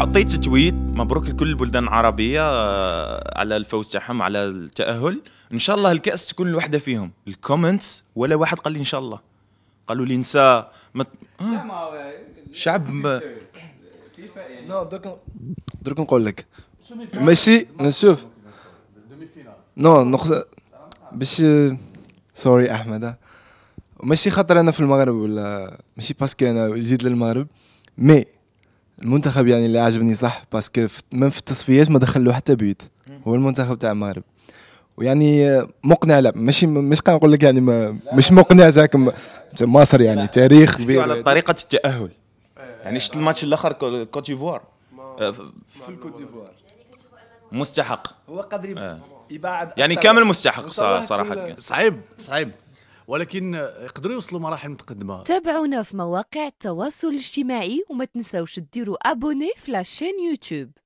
حطيت تويت مبروك لكل البلدان العربية آه، على الفوز تاعهم على التأهل إن شاء الله الكأس تكون الوحدة فيهم الكومنتس ولا واحد قال لي إن شاء الله قالوا لي نسا آه. مت... شعب ما... لا يعني. درك درك نقول لك ماشي نشوف نو نقصد باش سوري احمد ماشي خاطر انا في المغرب ولا ماشي باسكو انا جيت للمغرب مي المنتخب يعني اللي عجبني صح باسكو من في التصفيات ما دخل له حتى بيوت هو المنتخب تاع المغرب ويعني مقنع لا ماشي مش كنقول لك يعني ما مش مقنع زاك مصر يعني تاريخ كبير على طريقه التاهل إيه، يعني شفت آه. الماتش الاخر كوت ديفوار آه، في الكوت ديفوار مستحق هو قادر آه. يبعد يعني كامل مستحق صراحه صعيب صعيب ولكن يقدروا يوصلوا مراحل متقدمه تابعونا في مواقع التواصل الاجتماعي وما تنساوش ديروا ابوني في لاشين يوتيوب